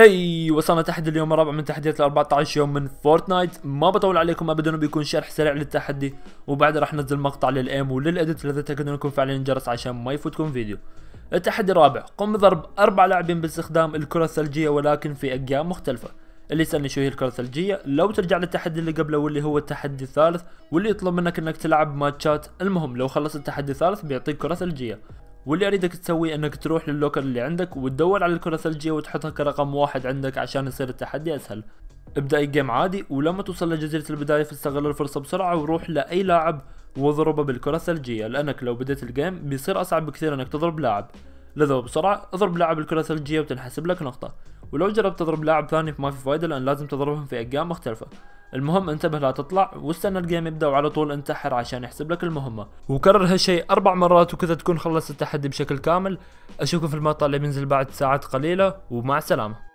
اي وصلنا تحدي اليوم الرابع من تحديات ال 14 يوم من فورتنايت ما بطول عليكم ابدا وبيكون شرح سريع للتحدي وبعد راح ننزل مقطع للايم وللاديت لذا تاكدوا انكم فعلا الجرس عشان ما يفوتكم فيديو التحدي الرابع قم بضرب اربع لاعبين باستخدام الكره الثلجيه ولكن في اجيال مختلفه اللي سالني شو هي الكره الثلجيه لو ترجع للتحدي اللي قبله واللي هو التحدي الثالث واللي يطلب منك انك تلعب ماتشات المهم لو خلص التحدي الثالث بيعطيك كره ثلجيه واللي اريدك تسويه انك تروح لللوكر اللي عندك وتدور على الكرة الثلجية وتحطها كرقم واحد عندك عشان يصير التحدي اسهل ابدأ الجيم عادي ولما توصل لجزيرة البداية فاستغل الفرصة بسرعة وروح لأي لاعب واضربه بالكرة الثلجية لأنك لو بديت الجيم بيصير أصعب بكثير أنك تضرب لاعب لذا بسرعة اضرب لاعب الكرة الثلجية وتنحسب لك نقطة ولو جربت تضرب لاعب ثاني فما في فايدة لأن لازم تضربهم في اجيال مختلفة المهم انتبه لا تطلع واستنى الجيم يبدا وعلى طول انتحر عشان يحسب لك المهمه وكرر هالشيء اربع مرات وكذا تكون خلصت التحدي بشكل كامل اشوفكم في المقطع اللي بينزل بعد ساعات قليله ومع السلامه